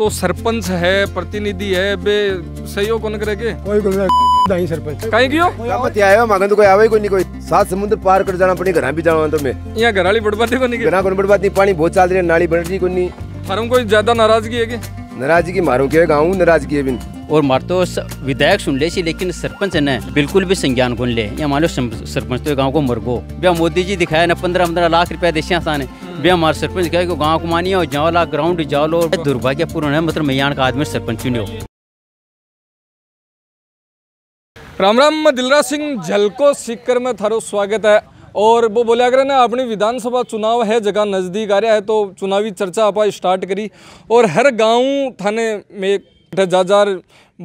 तो सरपंच है प्रतिनिधि है बे सहयोग कौन करेगे कोई कोई नहीं सरपंच कहीं क्यों आया मांगन तो कोई आवे कोई नहीं कोई सात समुद्र पार कर जाना पड़ेगा घर भी जाना तो मैं यहाँ घर वाली बड़बाती को नहीं घर बड़बाती पानी बहुत चल रही है नाली बढ़ रही कोई नहीं हरम कोई ज्यादा नाराजगी है नाराजगी मारो क्या गाँव नाराजगी है और मार तो विधायक सुन ले सी लेकिन सरपंच ने बिल्कुल भी संज्ञान कौन ले या मान लो सरपंच तो गांव को मरगो भैया मोदी जी दिखाया ना पंद्रह पंद्रह लाख रुपया देशिया आसान है भी हमारे सरपंच कहे को गांव को जाओ ला ग्राउंड जाओ लो दुर्भाग्यपूर्ण है मतलब मैयान का आदमी सरपंच चुनियो राम राम दिलराज सिंह झलको सीकर में थारो स्वागत है और वो बोले अगर ना अपनी विधानसभा चुनाव है जगह नज़दीक आ रहा है तो चुनावी चर्चा आप स्टार्ट करी और हर गांव थाने में जाजार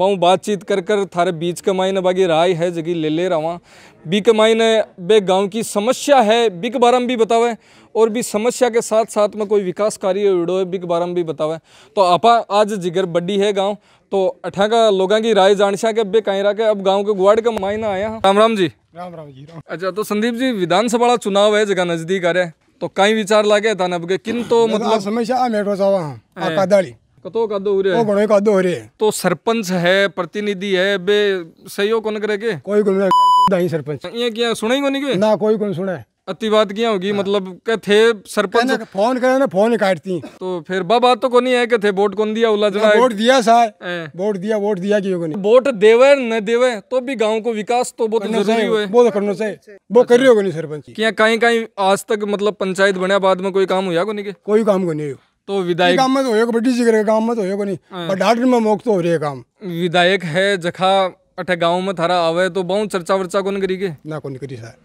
बाऊँ बातचीत कर कर थारे बीच के मायने बाकी राय है जगह ले ले रहा बी के मायने बे गांव की समस्या है बी के बारे में भी बतावे और भी समस्या के साथ साथ में कोई विकास कार्य वीडियो भी के बारे में भी बतावा तो आपा आज जिगर बड्डी है गांव तो अठा का लोगों की राय जान के अब कहीं रहा के अब गांव के गुआड़ का मायना आया राम राम जी राम राम जी राम। अच्छा तो संदीप जी विधानसभा चुनाव है जगह नजदीक आ रहा है तो कई विचार लागे था ना किन तो मतलब समस्या कतो कादो हो रहे घणो कादो हो रहे तो सरपंच है प्रतिनिधि है बे सहयोग कौन करे के कोई कोई सरपंच ये क्या सुने ही कोनी के ना कोई कौन सुने किया होगी हाँ। मतलब के थे सरपंच फोन करे ना फोन काटती तो फिर बा बात तो कोनी है के थे वोट कौन दिया उला जरा वोट दिया सा वोट दिया वोट दिया क्यों नहीं वोट देवे न देवे तो भी गांव को विकास तो बहुत जरूरी हुए वो तो करना चाहिए वो कर रही होगी सरपंच क्या कहीं कहीं आज तक मतलब पंचायत बनया बाद में कोई काम हुआ कोनी के कोई काम को नहीं हुआ तो विधायक काम में मत तो होएगा बड्डी करे काम में तो होएगा हाँ। नहीं पर डाटन में मोक तो हो रही है काम विधायक है जखा अठे गांव में थारा आवे तो बहुत चर्चा वर्चा कौन करी के ना कोनी करी साहब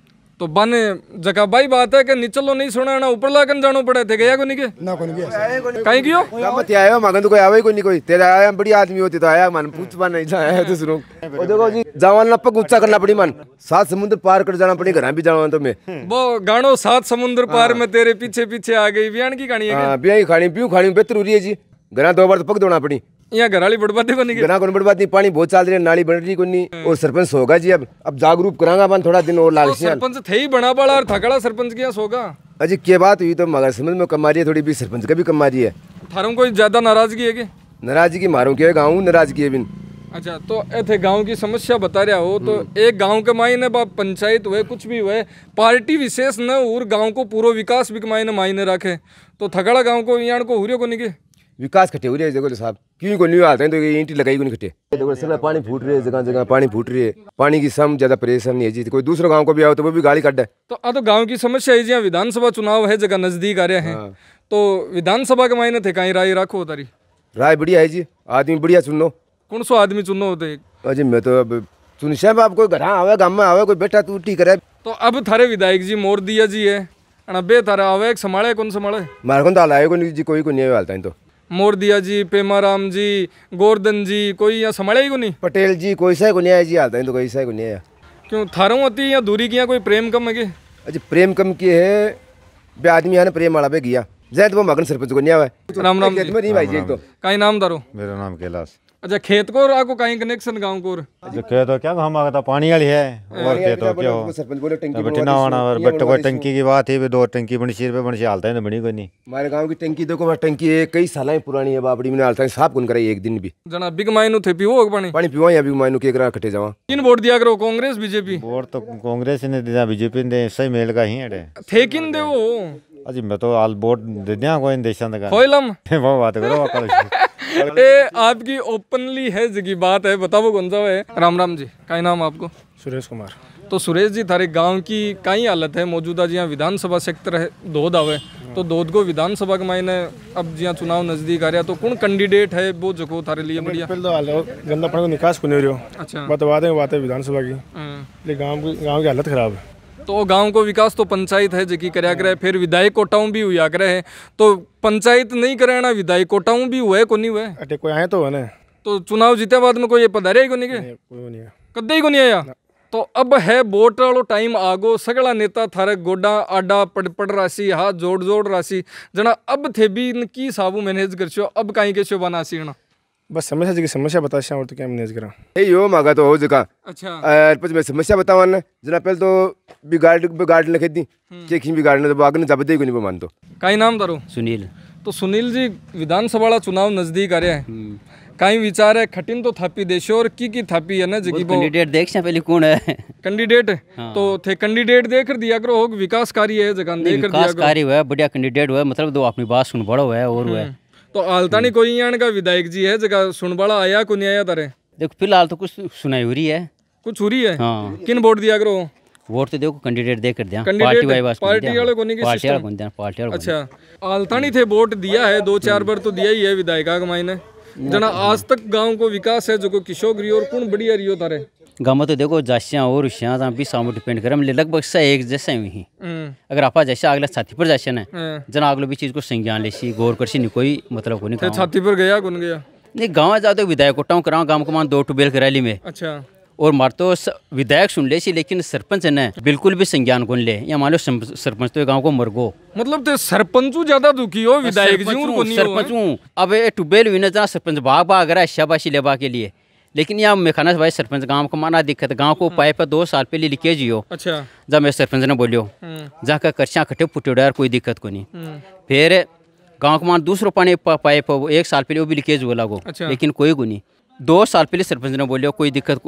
तो बने जगह भाई बात है कि निचलो तो नहीं सुना ना ऊपर लागन जानो पड़े थे गया को नहीं के ना को नहीं काई कियो काम ते आयो मगन तो कोई आवे कोई नहीं कोई तेरा आया बड़ी आदमी होती तो आया मन पूछ बन नहीं तो आया तो सुनो ओ देखो जी जवान ना पग ऊंचा करना पड़ी मन सात समुद्र पार कर जाना पड़ी घर भी जाना तो मैं हम्म। वो गानो सात समुद्र पार हाँ। में तेरे पीछे पीछे आ गई बियान की कहानी है हां बियाई खानी पीऊ खानी बेहतर हो रही है जी घरा दो बार तो पग धोना पड़ी यहाँ घर वाली कोई बर्बाद नहीं पानी बहुत चल रही है नाली बन रही और सरपंच होगा जी अब अब जागरूक करांगा अपन थोड़ा दिन और सरपंच थे ही बना बड़ा और थकड़ा सरपंच अजी क्या बात हुई तो मगर समझ में रही है थोड़ी भी सरपंच का भी रही है थारों ज्यादा नाराजगी है नाराजगी क्या गाँव नाराजगी है बिन अच्छा तो ऐसे गांव की समस्या बता रहा हो तो एक गांव के मायने बाप पंचायत हुए कुछ भी हुए पार्टी विशेष न और गांव को पूरा विकास भी मायने मायने रखे तो थगड़ा गांव को यहाँ को हुरियो को नहीं विकास खटे हो रहे हैं देखो साहब क्यों को नहीं आता है तो ये ईंटी लगाई को नहीं खटे देखो सब पानी फूट रही है जगह जगह पानी फूट रही है पानी की सम ज्यादा परेशान नहीं है जी कोई दूसरे गांव को भी आओ तो वो भी गाड़ी काटे तो अब तो गांव की समस्या है जी विधानसभा चुनाव है जगह नजदीक आ रहे हैं हाँ। तो विधानसभा के मायने थे कहीं राय रखो तारी राय बढ़िया है जी आदमी बढ़िया चुनो कौन सो आदमी चुनो होते अजी हाँ मैं तो अब सुन सब आप कोई घर आवे गाँव में आवे कोई बेटा तू टी करे तो अब थारे विधायक जी मोर दिया जी है अणबे थारा आवे संभाले कौन संभाले मारे को तो आलाए को जी कोई को नहीं आवे तो मोरदिया जी पेमाराम जी गोरदन जी कोई यहाँ संभाले ही को नहीं पटेल जी कोई सा को नहीं आया जी आता है तो कोई सा को नहीं आया क्यों थारों होती या दूरी किया कोई प्रेम कम है के अच्छा प्रेम कम की है बे आदमी यहाँ प्रेम वाला पे गया जैत तो वो मगन सरपंच को नहीं आया राम राम जी नहीं भाई जी तो कहीं नाम दारो मेरा नाम कैलाश अच्छा खेत को और आपको कहीं कनेक्शन गांव को जो अच्छा, खेत हो क्या हम आगता पानी वाली है हाँ, और खेत हो तो क्या हो सरपंच बोले टंकी बटिना आना और बट कोई टंकी की बात है दो टंकी बनी सी रुपए बनी हालत है तो बनी कोई नहीं हमारे गांव की टंकी देखो मैं टंकी है कई साल पुरानी है बाबड़ी मैंने हालत साफ कौन कराई एक दिन भी जना बिग माइनो थे पीओ पानी पानी पीवा या बिग माइनो के करा कटे जावा किन वोट दिया करो कांग्रेस बीजेपी वोट तो कांग्रेस ने दिया बीजेपी ने सही मेल का ही है थे किन दे वो अजी मैं तो आल वोट दे दिया कोई देशां का कोई लम वो बात करो ए, आपकी ओपनली है जी बात है बताओ कौन सा है राम राम जी का नाम आपको सुरेश कुमार तो सुरेश जी थारे गांव की कई हालत है मौजूदा जी विधानसभा सेक्टर है दो आवे तो दोद को विधानसभा के मायने अब जिया चुनाव नजदीक आ रहा तो कौन कैंडिडेट है वो जो थारे लिए बढ़िया तो निकास को नहीं अच्छा बात बात है विधानसभा की हम्म। गांव की गांव की हालत खराब है तो गांव को विकास तो पंचायत है जी कराया करे फिर विधायक कोटाऊँ भी हुआ करे है तो पंचायत नहीं करे ना विधायक कोटाऊँ भी हुआ है को नहीं हुआ अटे कोई आए तो है तो चुनाव जीते बाद में कोई पधारे ही को नहीं के कदे ही को नहीं आया तो अब है वोट वालों टाइम आ गो सगला नेता थारे गोडा आडा पड़ पड़ राशि हाथ जोड़ जोड़ राशि जना अब थे भी इनकी साबू मैनेज कर अब कहीं के बना सीना बस समस्या जी की समस्या बता शाम तो क्या मैनेज करा ए यो मागा तो हो जका अच्छा पछ मैं समस्या बतावा ना जना पहले तो भी गार्ड भी गार्ड ने खेदी हम्म। के की भी गार्ड ने तो आगे ने जब दे कोई नहीं मान तो काई नाम तारो सुनील तो सुनील जी विधानसभा वाला चुनाव नजदीक आ रहा है हम्म। काई विचार है खटिन तो थापी देशो और की की थापी है ना जगी कैंडिडेट देख से पहले कौन है कैंडिडेट हाँ। तो थे कैंडिडेट देख दिया करो होग विकास कार्य है जगह देख कर दिया विकास कार्य हुआ बढ़िया कैंडिडेट हुआ मतलब दो अपनी बात सुन बड़ो है और हुआ है हम्म। तो आलता नहीं हम्म। कोई यहाँ का विधायक जी है जगह सुन वाला आया को नहीं आया तारे देखो फिलहाल तो कुछ सुनाई हो रही है कुछ हो रही है हाँ किन वोट दिया करो वोट तो देखो कैंडिडेट कर दिया पार्टी पार्टी वाले को अच्छा। नहीं पार्टी वाले को पार्टी वाले अच्छा आलतानी थे वोट दिया है दो चार बार तो दिया ही है विधायक आगमाई ने जना आज तक गाँव को विकास है जो को किशोर और कौन बढ़िया रही हो तारे गाँव तो देखो जाशियाँ और उशियाँ जहाँ भी सामू डिपेंड करे मतलब लगभग सा एक हम्म। जैसे हुई ही अगर आप जैसे अगले छाती पर जैसे ना जन अगलो भी चीज़ को संज्ञान ले सी गौर कर सी नहीं कोई मतलब को नहीं छाती पर गया कौन गया नहीं गाँव जा तो विधायक को कोटाऊँ कराऊँ गाँव को मान दो टूबेल कराली में अच्छा और मार तो विधायक सुन ले सी लेकिन सरपंच ने बिल्कुल भी संज्ञान को ले या मान लो सरपंच तो गांव को मरगो मतलब तो सरपंच ज्यादा दुखी हो विधायक जी सरपंच अब टूबेल हुई ना सरपंच भाग भाग रहा है शाबाशी लेवा के लिए लेकिन यहाँ मैं खाना भाई सरपंच गांव को माना दिक्कत गांव को पाइप दो साल पहले लीकेज हो अच्छा जब मैं सरपंच ने बोलियो जहाँ का कर्चा खटे फुटे डायर कोई दिक्कत को नहीं हम्म। फिर गांव को मान दूसरों पानी पाइप एक साल पहले वो भी लीकेज हो लागो अच्छा। लेकिन कोई को नहीं दो साल पहले सरपंच ने बोलियो कोई दिक्कत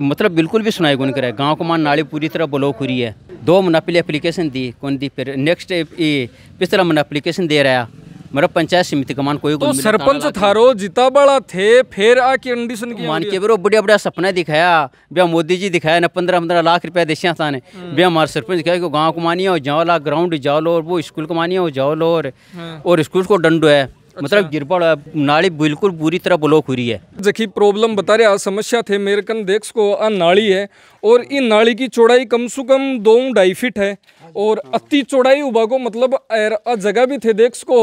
मतलब बिल्कुल भी सुनाई गुन कराए गाँव को मान नाली पूरी तरह ब्लॉक हो है दो महीना पहले एप्लीकेशन दी कौन दी फिर नेक्स्ट पिछला महीना एप्लीकेशन दे रहा मेरा पंचायत समिति का मान कोई तो सरपंच थारो जिता बड़ा थे फिर आ कंडीशन की मान के बेरो बढ़िया बढ़िया सपना दिखाया भैया मोदी जी दिखाया ना पंद्रह पंद्रह लाख रुपया देसिया था ने हम्म। हमारे सरपंच कहा गाँव को मानिया जाओ ला ग्राउंड जाओ लो और वो स्कूल को मानिया जाओ लो और हम्म। स्कूल को डंडो है अच्छा। मतलब मतलब गिरपड़ नाली बिल्कुल बुरी तरह ब्लॉक हो रही है जखी प्रॉब्लम बता रहे समस्या थे कन देख को आ नाली है और इन नाली की चौड़ाई कम से कम दो ढाई फिट है और हाँ। अति चौड़ाई उबा को मतलब जगह भी थे देख सको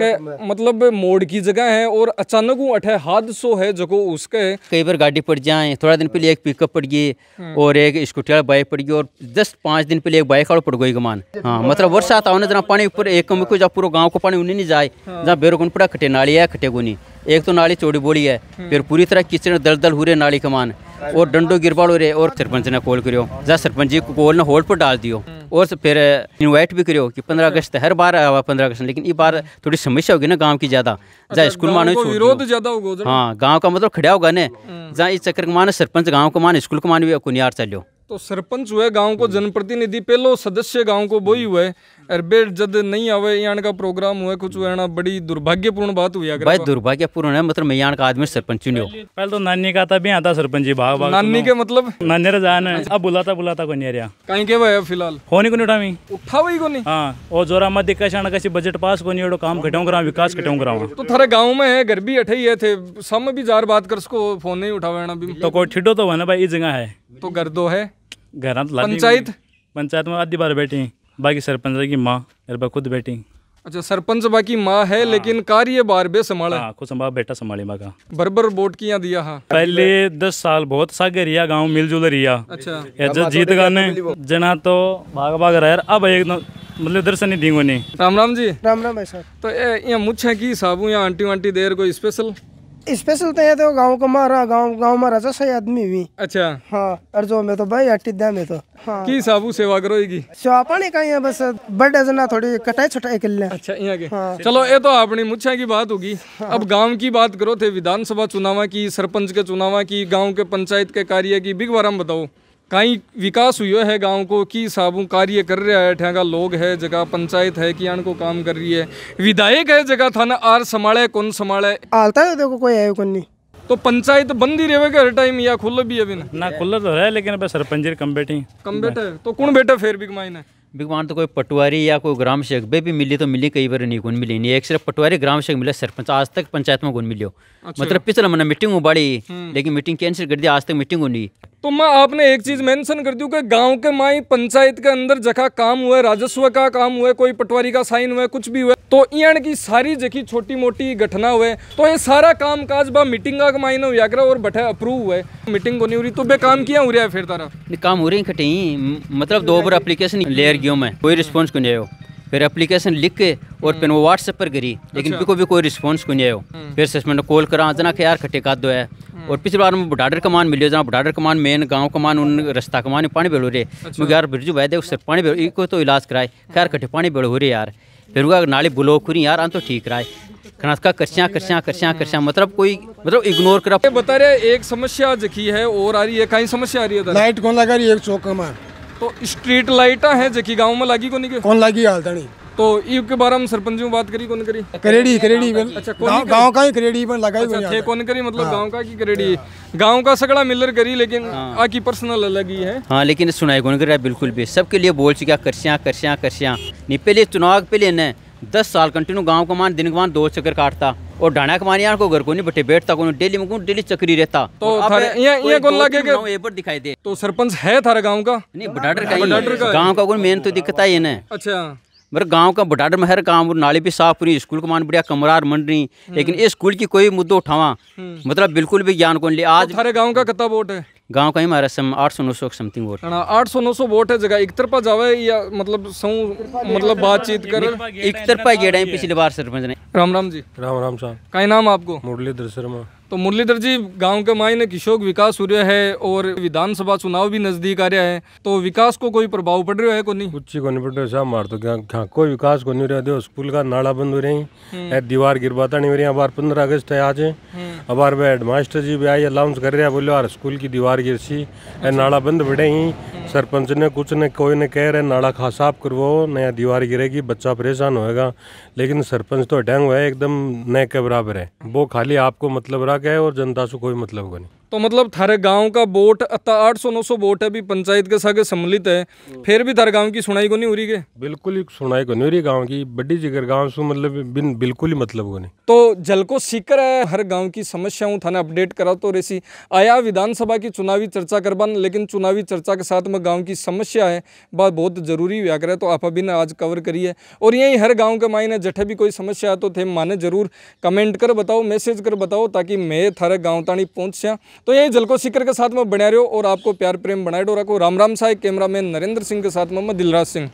के तो मतलब मोड़ की जगह है और अचानक अठे हादसो है जो उसके कई बार गाड़ी पड़ जाए थोड़ा दिन पहले एक पिकअप पड़ गई हाँ। और एक स्कूटी वाला बाइक पड़ गई और जस्ट पांच दिन पहले एक बाइक वाला पड़ गई गमान हाँ मतलब वर्षा आता जरा पानी ऊपर एक पूरा गाँव को पानी उन्हें नहीं जाए हाँ। जहाँ बेरोगन पूरा खटे नाली है खटे गुनी एक तो नाली चौड़ी बोली है हम्म। फिर पूरी तरह किचड़ दल दल हुए नाली कमान और डंडो गिर हो रहे और सरपंच ने कॉल करो जहाँ सरपंच जी को कॉल ने होल्ड पर डाल दियो हम्म। और फिर इन्वाइट भी करो कि पंद्रह अगस्त हर बार आवा पंद्रह अगस्त लेकिन इस बार थोड़ी समस्या होगी ना गांव की ज्यादा जहाँ अच्छा, स्कूल मानो विरोध ज्यादा होगा हाँ गाँव का मतलब खड़ा होगा ना हम्म। जहाँ इस चक्कर मान सरपंच गाँव को मान स्कूल को मान भी कुनियार चलो तो सरपंच हुए गांव को जनप्रतिनिधि पहलो सदस्य गांव को बोई हुए अरबे जद नहीं आवे यान का प्रोग्राम हुआ कुछ हुआ बड़ी दुर्भाग्यपूर्ण बात हुई भाई दुर्भाग्यपूर्ण है मतलब मैं यान का आदमी सरपंच चुनियो पहले तो नानी का था भी आता सरपंच जी भाग भाग नानी के मतलब नानी रे जान है अब बुलाता बुलाता को नहीं रहा कहीं के भाई फिलहाल होनी को नहीं उठावी वही को नहीं हां और जोरा मत दिक्कत शाना कैसे बजट पास को नहीं काम घटाऊं करा विकास घटाऊं करा तो थारे गांव में है घर भी अठई है थे भी जार बात कर उसको फोन नहीं उठावाना भी तो कोई ठिडो तो है ना भाई जगह है तो घर दो है घर तो पंचायत पंचायत में आधी बार बैठी हैं बाकी सरपंच की माँ मेरे खुद बैठी अच्छा सरपंच बाकी माँ है हाँ। लेकिन कार्य बार बे संभाला हाँ, खुद संभाल बेटा संभाली माँ का बरबर वोट किया दिया हाँ पहले दस साल बहुत सागे रिया गाँव मिलजुल रिया अच्छा जीत गाने जना तो भाग भाग रहा अब एक मतलब दर्शन नहीं देंगे राम राम जी राम राम भाई साहब तो ये मुझे की साबू या आंटी वांटी देर कोई स्पेशल स्पेशल तो यहाँ तो गाँव का मारा गाँव गाँव मारा राजा तो सही आदमी भी अच्छा हाँ और जो मैं तो भाई हट्टी दे में तो हाँ की साबू सेवा करोगी सेवा पानी का यहाँ बस बड़े जना थोड़ी कटाई छटाई कर ले अच्छा यहाँ के हाँ। चलो ये तो अपनी मुच्छा की बात होगी हाँ। अब गाँव की बात करो थे विधानसभा चुनाव की सरपंच के चुनाव की गाँव के पंचायत के कार्य की बिग बार बताओ कई विकास हुआ है गांव को कि साबू कार्य कर रहा है ठेगा लोग है जगह पंचायत है कि आन को काम कर रही है विधायक है जगह थाना आर संभाले कौन संभाले आता है देखो कोई आयो कौन नहीं तो पंचायत बंद ही रहेगा हर टाइम या खुल भी अभी ना खुल तो है लेकिन सरपंच कम बैठे कम बैठे तो कौन बैठे फिर भी मायने बिग मान तो कोई पटवारी या कोई ग्राम सेवक बे भी मिली तो मिली कई बार नहीं गुन मिली नहीं एक सिर्फ पटवारी ग्राम सेवक मिला सरपंच आज तक पंचायत में गुन मिलियो अच्छा। मतलब पिछले मैंने मीटिंग उबाड़ी हम्म। लेकिन मीटिंग कैंसिल कर दी आज तक मीटिंग हुई तो मैं आपने एक चीज मेंशन कर दी कि गांव के माई पंचायत के अंदर जखा काम हुआ राजस्व का काम हुआ कोई पटवारी का साइन हुआ कुछ भी हुआ तो इन की सारी जखी छोटी मोटी घटना हुए तो ये सारा काम काज बा मीटिंग का मायने हुआ करा और बैठे अप्रूव हुए मीटिंग को नहीं हो रही तो बे काम किया हो रहा है फिर तारा काम हो रही खटी मतलब दो बार अप्लीकेशन लेयर गेम मैं कोई रिस्पॉन्स को नहीं आयो फिर एप्लीकेशन लिख के और हम्म। फिर वो व्हाट्सएप पर करी लेकिन अच्छा। भी कोई रिस्पॉन्स को नहीं आयो हम्म। फिर से मैंने कॉल करा जना के यार खट्टे कादो है हम्म। और पिछली बार में बुढ़ाडर कमान मिले जहाँ बुढ़ाडर कमान मेन गांव कमान उन रास्ता कमान पानी बेलो रे अच्छा। यार बिरजू भाई दे उससे पानी बेलो इको तो इलाज कराए खैर खट्टे पानी बेलो हो रही यार फिर वो नाली बुलो हुई यार आन तो ठीक कराए खनासका कर्सियाँ कर्सियाँ कर्सियाँ कर्सियाँ मतलब कोई मतलब इग्नोर करा बता रहे एक समस्या जखी है और आ रही है कहीं समस्या आ रही है लाइट कौन लगा रही है एक चौक कमान तो स्ट्रीट लाइट है जेकी गांव में लागी कोनी के कौन लागी हाल तणी तो ई के बारे में सरपंच जी बात करी कौन करी करेड़ी करेड़ी अच्छा, अच्छा गांव का ही करेड़ी पर लगाई अच्छा थे कौन करी मतलब हाँ। गांव का की करेड़ी हाँ। गांव का सगड़ा मिलर करी लेकिन आ की पर्सनल अलग ही है हां लेकिन सुनाई कौन करी बिल्कुल भी सबके लिए बोल चुका करसियां करसियां करसियां नहीं पहले चुनाव पहले ने दस साल कंटिन्यू गांव का मान दिन मान दो चक्कर काटता और डाणा कमान यार को घर को नहीं बटे बैठता को डेली मुकुन डेली चक्री रहता तो ये को लगे के एबर दिखाई दे तो सरपंच है थारे गांव का नहीं बटाडर का हाँ, गांव का कोई मेन तो दिक्कत है ना अच्छा मेरे गांव का बटाडर में हर काम नाली भी साफ पूरी स्कूल का मान बढ़िया कमरार मन रही हम्म। लेकिन इस स्कूल की कोई मुद्दा उठावा हम्म। मतलब बिल्कुल भी ज्ञान को ले आज हमारे तो गाँव का कितना वोट है गांव का ही मारा सम आठ सौ नौ सौ समथिंग वोट आठ सौ नौ सौ वोट है जगह एक तरफा जावे या मतलब सौ मतलब बातचीत कर एक तरफा गेड़ा है पिछली बार सरपंच ने राम राम जी राम राम साहब का नाम आपको मुरलीधर शर्मा तो मुरलीधर जी गांव के मायने किशोक विकास हो रहा है और विधानसभा चुनाव भी नजदीक आ रहा है तो विकास को कोई प्रभाव पड़ रहा है को नहीं कुछ को नहीं पड़ रहा साहब मार तो क्या कोई विकास को नहीं रहा देखो स्कूल का नाला बंद हो रही है हम्म। दीवार गिरवाता नहीं हो रही अबार पंद्रह अगस्त है आज हम्म। अब हेडमास्टर जी भी आई अलाउंस कर रहे हैं बोलो यार स्कूल की दीवार गिर सी अच्छा। नाला बंद पड़े ही सरपंच ने कुछ ने कोई ने कह रहे नाला खा साफ करवाओ नया दीवार गिरेगी बच्चा परेशान होएगा लेकिन सरपंच तो डैंग हुआ है एकदम नए के बराबर है वो खाली आपको मतलब रख है और जनता से कोई मतलब नहीं तो मतलब थारे गांव का वोट आठ सौ नौ सौ वोट भी पंचायत के साथ सम्मिलित है हम्म। फिर भी थारे गांव की सुनाई को नहीं हो रही है बिल्कुल ही सुनाई को नहीं हो रही गांव की बड़ी जिगर गांव से मतलब बिन बिल्कुल ही मतलब को नहीं तो जल को सीकर है हर गांव की समस्याओं थाने अपडेट करा तो रेसी आया विधानसभा की चुनावी चर्चा कर करवान लेकिन चुनावी चर्चा के साथ में गाँव की समस्या है बात बहुत जरूरी व्या करे तो आप अभी आज कवर करिए और यही हर गाँव के मायने जठे भी कोई समस्या है तो थे माने जरूर कमेंट कर बताओ मैसेज कर बताओ ताकि मैं थारे गाँव ताणी पहुँच तो यही जलको सिकर के साथ में बने रहो और आपको प्यार प्रेम बनाए डोरा को राम राम साहे कैमरा मैन नरेंद्र सिंह के साथ मैं दिलराज सिंह